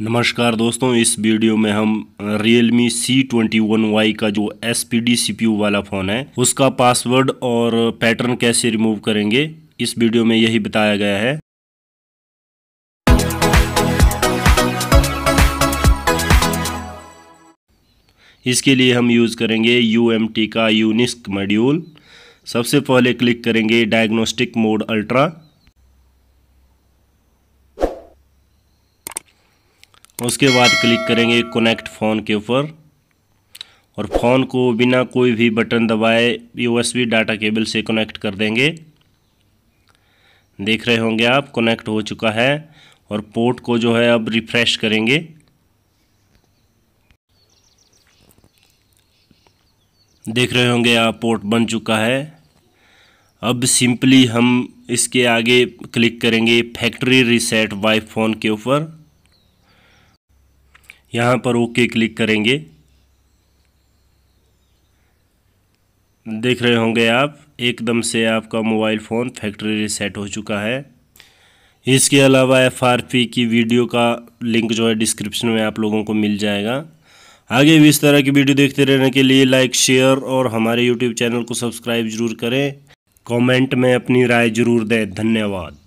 नमस्कार दोस्तों इस वीडियो में हम Realme C21Y का जो SPD CPU वाला फ़ोन है उसका पासवर्ड और पैटर्न कैसे रिमूव करेंगे इस वीडियो में यही बताया गया है इसके लिए हम यूज़ करेंगे UMT का यूनिस्क मॉड्यूल सबसे पहले क्लिक करेंगे डायग्नोस्टिक मोड अल्ट्रा उसके बाद क्लिक करेंगे कनेक्ट फ़ोन के ऊपर और फ़ोन को बिना कोई भी बटन दबाए यूएसबी डाटा केबल से कनेक्ट कर देंगे देख रहे होंगे आप कनेक्ट हो चुका है और पोर्ट को जो है अब रिफ़्रेश करेंगे देख रहे होंगे आप पोर्ट बन चुका है अब सिंपली हम इसके आगे क्लिक करेंगे फैक्ट्री रीसेट वाई फ़ोन के ऊपर यहाँ पर ओके क्लिक करेंगे देख रहे होंगे आप एकदम से आपका मोबाइल फ़ोन फैक्ट्री रिसेट हो चुका है इसके अलावा पी की वीडियो का लिंक जो है डिस्क्रिप्शन में आप लोगों को मिल जाएगा आगे भी इस तरह की वीडियो देखते रहने के लिए लाइक शेयर और हमारे यूट्यूब चैनल को सब्सक्राइब जरूर करें कमेंट में अपनी राय जरूर दें धन्यवाद